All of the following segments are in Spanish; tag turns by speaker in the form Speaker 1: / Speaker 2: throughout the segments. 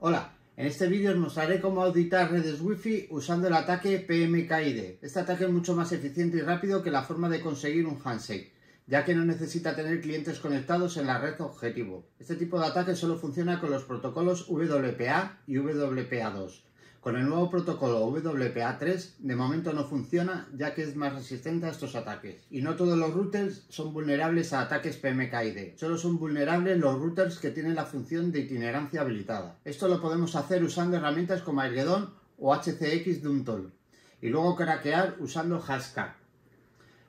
Speaker 1: Hola, en este vídeo os mostraré cómo auditar redes Wi-Fi usando el ataque PMKID. Este ataque es mucho más eficiente y rápido que la forma de conseguir un handshake, ya que no necesita tener clientes conectados en la red objetivo. Este tipo de ataque solo funciona con los protocolos WPA y WPA2, con el nuevo protocolo WPA3 de momento no funciona ya que es más resistente a estos ataques. Y no todos los routers son vulnerables a ataques PMKID. Solo son vulnerables los routers que tienen la función de itinerancia habilitada. Esto lo podemos hacer usando herramientas como AirGeddon o HCX Dumtoll. Y luego craquear usando Hashcat.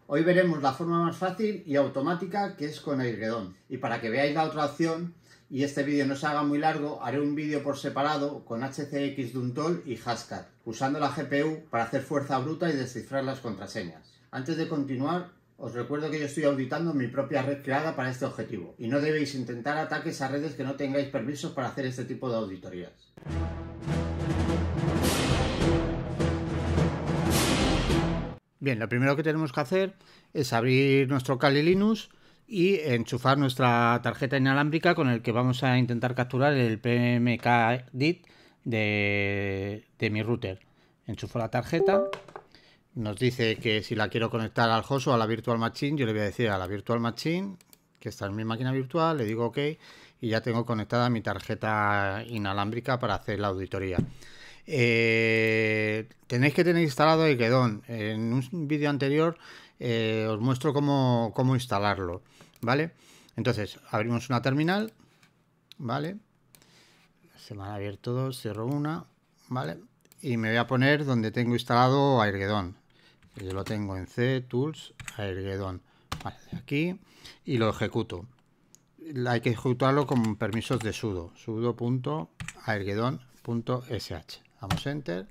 Speaker 1: Hoy veremos la forma más fácil y automática que es con AirGeddon. Y para que veáis la otra opción, y este vídeo no se haga muy largo, haré un vídeo por separado con HCX Duntol y Hascat, usando la GPU para hacer fuerza bruta y descifrar las contraseñas. Antes de continuar, os recuerdo que yo estoy auditando mi propia red creada para este objetivo, y no debéis intentar ataques a redes que no tengáis permisos para hacer este tipo de auditorías. Bien, lo primero que tenemos que hacer es abrir nuestro Kali Linux y enchufar nuestra tarjeta inalámbrica con el que vamos a intentar capturar el PMK de, de mi router. Enchufo la tarjeta, nos dice que si la quiero conectar al host o a la virtual machine, yo le voy a decir a la virtual machine que está en mi máquina virtual, le digo ok y ya tengo conectada mi tarjeta inalámbrica para hacer la auditoría. Eh, tenéis que tener instalado Aerguedón En un vídeo anterior eh, os muestro cómo, instalarlo, ¿vale? Entonces, abrimos una terminal, ¿vale? Se me han abierto dos, cierro una, ¿vale? Y me voy a poner donde tengo instalado Airgedon. Yo lo tengo en C, Tools, Vale, aquí y lo ejecuto. Hay que ejecutarlo con permisos de sudo, sudo.airgedon.sh damos enter,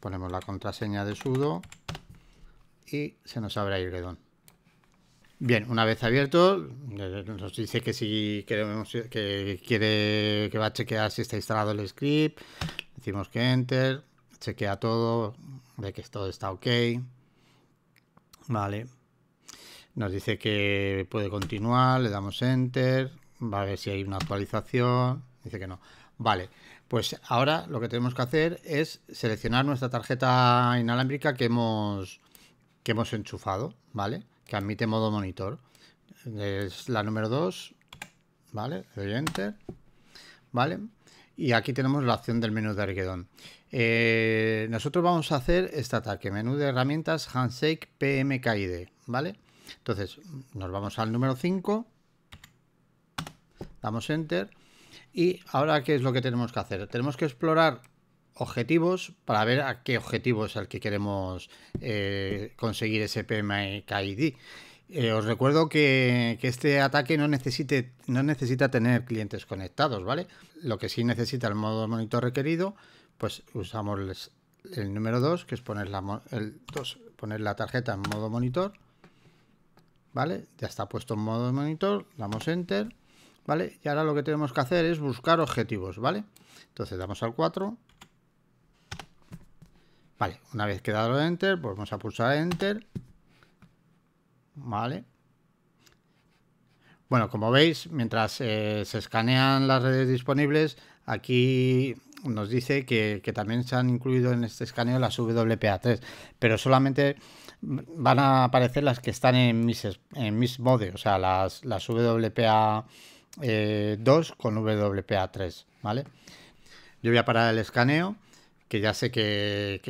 Speaker 1: ponemos la contraseña de sudo y se nos abre Ibredon. Bien, una vez abierto, eh, nos dice que si queremos que quiere que va a chequear si está instalado el script, decimos que enter, chequea todo, ve que todo está ok. Vale. Nos dice que puede continuar, le damos enter, va a ver si hay una actualización, dice que no. Vale, pues ahora lo que tenemos que hacer es seleccionar nuestra tarjeta inalámbrica que hemos, que hemos enchufado, ¿vale? Que admite modo monitor. Es la número 2, ¿vale? Le doy Enter, ¿vale? Y aquí tenemos la opción del menú de Arguedón. Eh, nosotros vamos a hacer este ataque, menú de herramientas Handshake PMKID, ¿vale? Entonces nos vamos al número 5, damos Enter y ahora, ¿qué es lo que tenemos que hacer? Tenemos que explorar objetivos para ver a qué objetivo es el que queremos eh, conseguir ese PMKID. Eh, os recuerdo que, que este ataque no, no necesita tener clientes conectados, ¿vale? Lo que sí necesita el modo monitor requerido, pues usamos el número 2, que es poner la, poner la tarjeta en modo monitor, ¿vale? Ya está puesto en modo monitor, damos Enter ¿vale? Y ahora lo que tenemos que hacer es buscar objetivos, ¿vale? Entonces damos al 4. Vale, una vez que dado Enter, vamos a pulsar Enter. Vale. Bueno, como veis, mientras eh, se escanean las redes disponibles, aquí nos dice que, también se han incluido en este escaneo las WPA3, pero solamente van a aparecer las que están en mis, en o sea, las, las WPA 2 eh, con WPA3, ¿vale? Yo voy a parar el escaneo, que ya sé que,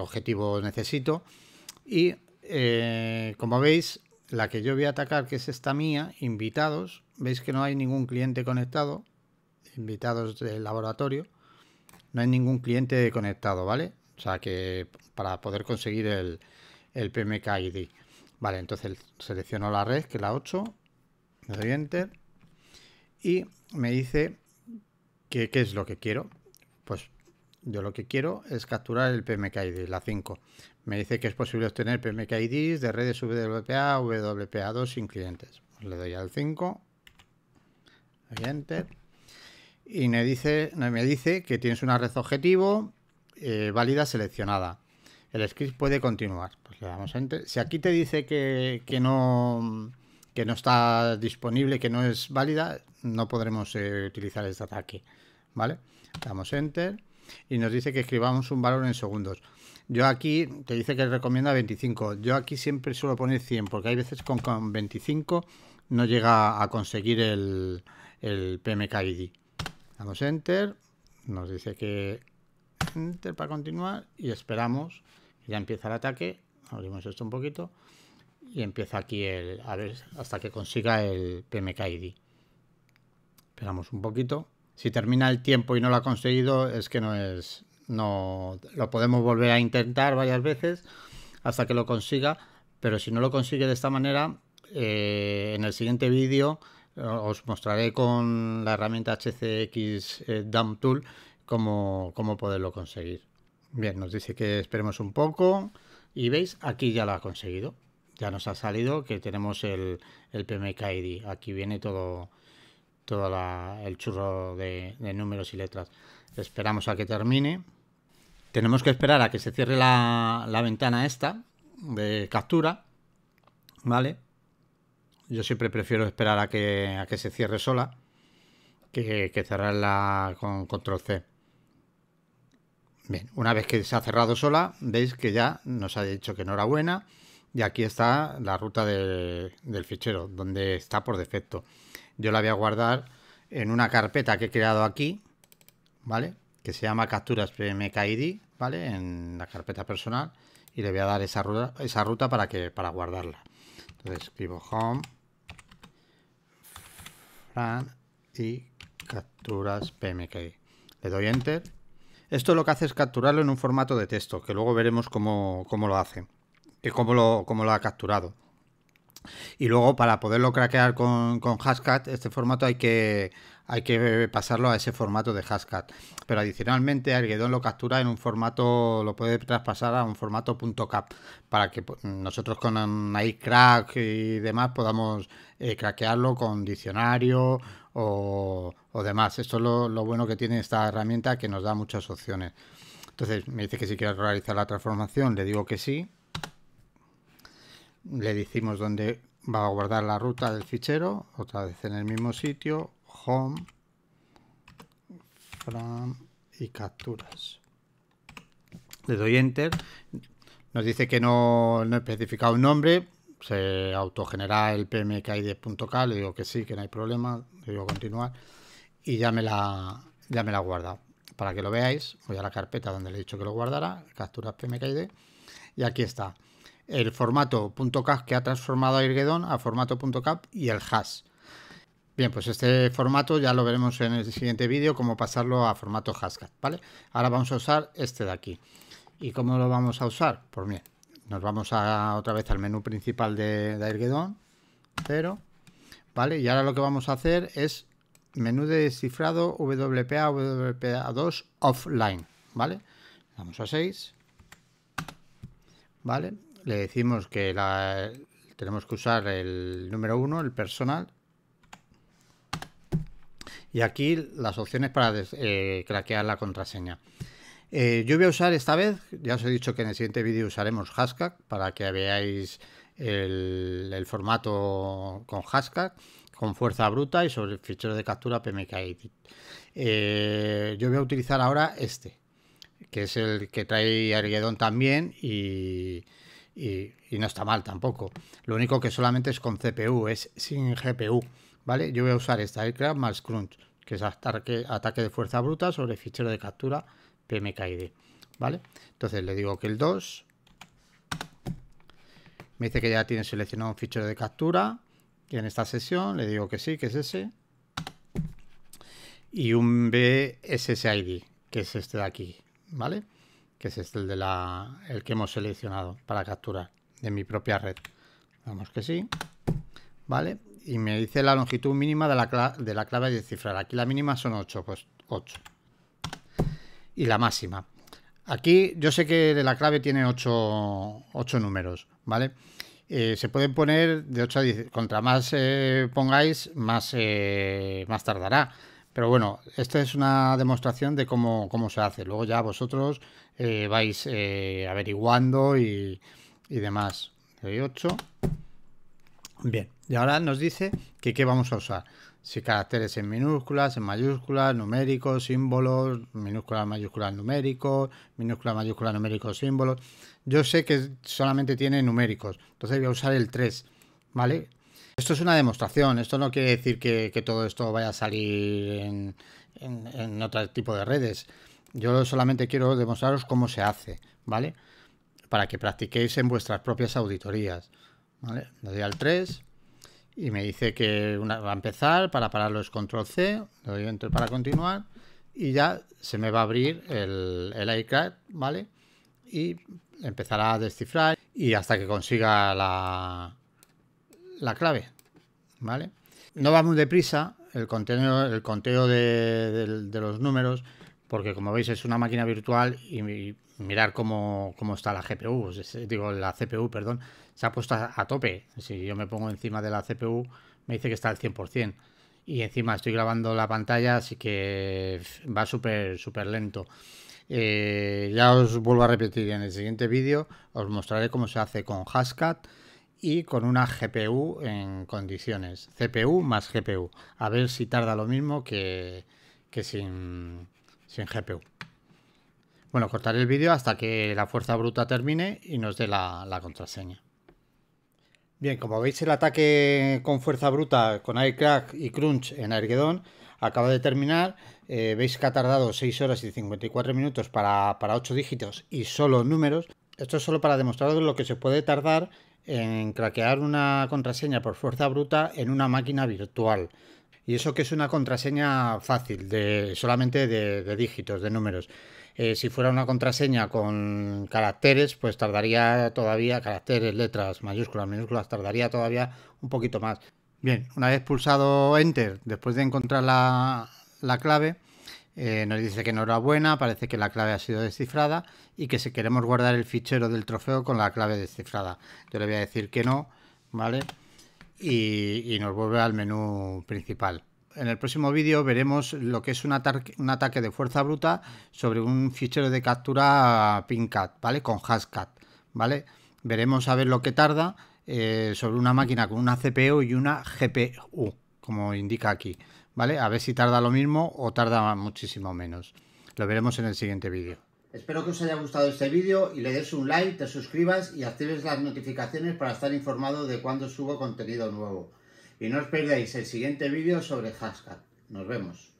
Speaker 1: objetivo necesito. Y eh, como veis, la que yo voy a atacar, que es esta mía, invitados, veis que no hay ningún cliente conectado, invitados del laboratorio, no hay ningún cliente conectado, ¿vale? O sea que para poder conseguir el, el PMK ID. Vale, entonces selecciono la red, que es la 8, le doy enter y me dice que qué es lo que quiero. Pues yo lo que quiero es capturar el PMKID, la 5. Me dice que es posible obtener PMKIDs de redes WPA WPA2 sin clientes. Pues le doy al 5, enter, y me dice, me dice que tienes una red objetivo eh, válida seleccionada. El script puede continuar. Pues le damos enter. Si aquí te dice que, que no que no está disponible, que no es válida, no podremos eh, utilizar este ataque. ¿Vale? Damos Enter y nos dice que escribamos un valor en segundos. Yo aquí te dice que recomienda 25. Yo aquí siempre suelo poner 100 porque hay veces con, con 25 no llega a conseguir el, el PMK ID. Damos Enter, nos dice que Enter para continuar y esperamos. Ya empieza el ataque. Abrimos esto un poquito y empieza aquí el a ver hasta que consiga el PMKID. Esperamos un poquito. Si termina el tiempo y no lo ha conseguido, es que no es no lo podemos volver a intentar varias veces hasta que lo consiga, pero si no lo consigue de esta manera, eh, en el siguiente vídeo eh, os mostraré con la herramienta HCX eh, Dump Tool cómo poderlo conseguir. Bien, nos dice que esperemos un poco y veis, aquí ya lo ha conseguido ya nos ha salido que tenemos el, el PMK Aquí viene todo, todo el churro de, números y letras. Esperamos a que termine. Tenemos que esperar a que se cierre la, la ventana esta de captura. ¿Vale? Yo siempre prefiero esperar a que, a que se cierre sola que, cerrarla con control C. Bien, una vez que se ha cerrado sola, veis que ya nos ha dicho que enhorabuena. buena y aquí está la ruta del fichero, donde está por defecto. Yo la voy a guardar en una carpeta que he creado aquí, ¿vale? Que se llama capturas PMKID, ¿vale? En la carpeta personal. Y le voy a dar esa ruta, esa ruta para, que, para guardarla. Entonces escribo home, y capturas PMKID. Le doy enter. Esto lo que hace es capturarlo en un formato de texto, que luego veremos cómo, cómo lo hacen. Es como lo, lo ha capturado. Y luego para poderlo craquear con, con Hashcat, este formato hay que, hay que pasarlo a ese formato de Hashcat. Pero adicionalmente Arguedón lo captura en un formato, lo puede traspasar a un formato .cap para que pues, nosotros con iCrack y demás podamos Crackearlo eh, craquearlo con diccionario o, demás. Esto es lo, lo bueno que tiene esta herramienta que nos da muchas opciones. Entonces me dice que si quieres realizar la transformación, le digo que sí le decimos dónde va a guardar la ruta del fichero, otra vez en el mismo sitio, home, y capturas. Le doy enter, nos dice que no, he especificado un nombre, se autogenera el pmkid.k, le digo que sí, que no hay problema, le digo continuar y ya me la, ya me la guarda. Para que lo veáis, voy a la carpeta donde le he dicho que lo guardara, capturas pmkid, y aquí está el formato .cap que ha transformado a a formato .cap y el hash. Bien, pues este formato ya lo veremos en el siguiente vídeo, cómo pasarlo a formato Hashcat, ¿vale? Ahora vamos a usar este de aquí. ¿Y cómo lo vamos a usar? Pues bien, nos vamos a, otra vez al menú principal de, de pero ¿vale? Y ahora lo que vamos a hacer es menú de descifrado WPA, WPA2 offline, ¿vale? Vamos a 6, ¿vale? le decimos que la, tenemos que usar el número 1, el personal. Y aquí las opciones para eh, craquear la contraseña. Eh, yo voy a usar esta vez, ya os he dicho que en el siguiente vídeo usaremos hashtag para que veáis el, formato con hashtag, con fuerza bruta y sobre el fichero de captura pmk eh, yo voy a utilizar ahora este, que es el que trae Arguedón también y, y, no está mal tampoco. Lo único que solamente es con CPU, es sin GPU, ¿vale? Yo voy a usar esta aircraft más crunch, que es ataque, ataque de fuerza bruta sobre fichero de captura PMKID, ¿vale? Entonces le digo que el 2... Me dice que ya tiene seleccionado un fichero de captura. Y en esta sesión le digo que sí, que es ese. Y un BSSID, que es este de aquí, ¿vale? que es este el, de el que hemos seleccionado para capturar de mi propia red. Vamos que sí. Vale, y me dice la longitud mínima de la, de la clave de cifrar. Aquí la mínima son 8, pues 8. Y la máxima. Aquí yo sé que de la clave tiene 8, números, ¿vale? Eh, se pueden poner de 8 a 10. Contra más eh, pongáis, más, eh, más tardará. Pero bueno, esta es una demostración de cómo, se hace. Luego ya vosotros eh, vais eh, averiguando y, y demás. Le 8. Bien, y ahora nos dice que qué vamos a usar. Si caracteres en minúsculas, en mayúsculas, numéricos, símbolos, minúsculas, mayúsculas, numéricos, minúsculas, mayúsculas, numéricos, símbolos. Yo sé que solamente tiene numéricos, entonces voy a usar el 3, ¿vale? Esto es una demostración, esto no quiere decir que, todo esto vaya a salir en, otro tipo de redes. Yo solamente quiero demostraros cómo se hace, ¿vale? Para que practiquéis en vuestras propias auditorías. Le doy al 3 y me dice que va a empezar, para pararlo es control C, le doy enter para continuar y ya se me va a abrir el, el iCard, ¿vale? Y empezará a descifrar y hasta que consiga la, la clave, ¿vale? No va muy deprisa el, conteo, el conteo de, los números, porque como veis es una máquina virtual y, mirar cómo, está la GPU, pues digo la CPU, perdón, se ha puesto a, tope. Si yo me pongo encima de la CPU, me dice que está al 100%. Y encima estoy grabando la pantalla, así que va súper, súper lento. Eh, ya os vuelvo a repetir, en el siguiente vídeo os mostraré cómo se hace con Hascat y con una GPU en condiciones. CPU más GPU. A ver si tarda lo mismo que, sin, GPU. Bueno, cortaré el vídeo hasta que la fuerza bruta termine y nos dé la, contraseña. Bien, como veis el ataque con fuerza bruta con Aircrack y Crunch en Ergedon acaba de terminar. Eh, veis que ha tardado 6 horas y 54 minutos para, para 8 dígitos y solo números. Esto es solo para demostraros lo que se puede tardar en craquear una contraseña por fuerza bruta en una máquina virtual. Y eso que es una contraseña fácil, de, solamente de, dígitos, de números. Eh, si fuera una contraseña con caracteres, pues tardaría todavía, caracteres, letras, mayúsculas, minúsculas, tardaría todavía un poquito más. Bien, una vez pulsado Enter, después de encontrar la clave, eh, nos dice que buena, parece que la clave ha sido descifrada y que si queremos guardar el fichero del trofeo con la clave descifrada. Yo le voy a decir que no, ¿vale? Y, nos vuelve al menú principal. En el próximo vídeo veremos lo que es un, ataque de fuerza bruta sobre un fichero de captura PinCat, ¿vale? Con Hashcat, ¿vale? Veremos a ver lo que tarda eh, sobre una máquina con una CPU y una GPU como indica aquí, ¿vale? A ver si tarda lo mismo o tarda muchísimo menos. Lo veremos en el siguiente vídeo. Espero que os haya gustado este vídeo y le des un like, te suscribas y actives las notificaciones para estar informado de cuando subo contenido nuevo. Y no os perdáis el siguiente vídeo sobre Haskell. Nos vemos.